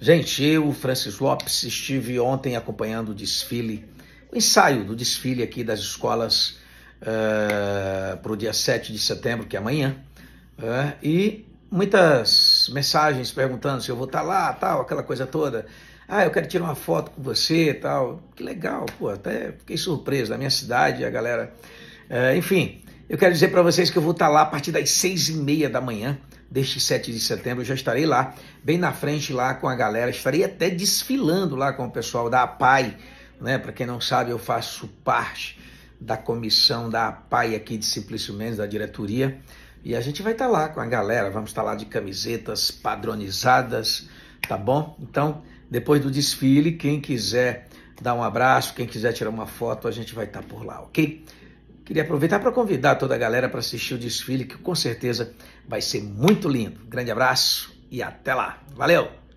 Gente, eu, Francis Lopes, estive ontem acompanhando o desfile, o ensaio do desfile aqui das escolas uh, eh, para o dia 7 de setembro, que é amanhã, uh, e muitas mensagens perguntando se eu vou estar tá lá, tal, aquela coisa toda. Ah, eu quero tirar uma foto com você, tal. Que legal, pô, até fiquei surpreso. Na minha cidade, a galera. Uh, enfim, eu quero dizer para vocês que eu vou estar tá lá a partir das seis e meia da manhã deste 7 de setembro. Eu já estarei lá, bem na frente lá com a galera. Estarei até desfilando lá com o pessoal da APAI. Né? Para quem não sabe, eu faço parte da comissão da APAI aqui de Simplício Mendes, da diretoria. E a gente vai estar tá lá com a galera. Vamos estar tá lá de camisetas padronizadas, tá bom? Então, depois do desfile, quem quiser dar um abraço, quem quiser tirar uma foto, a gente vai estar por lá, ok? Queria aproveitar para convidar toda a galera para assistir o desfile, que com certeza vai ser muito lindo. Grande abraço e até lá. Valeu!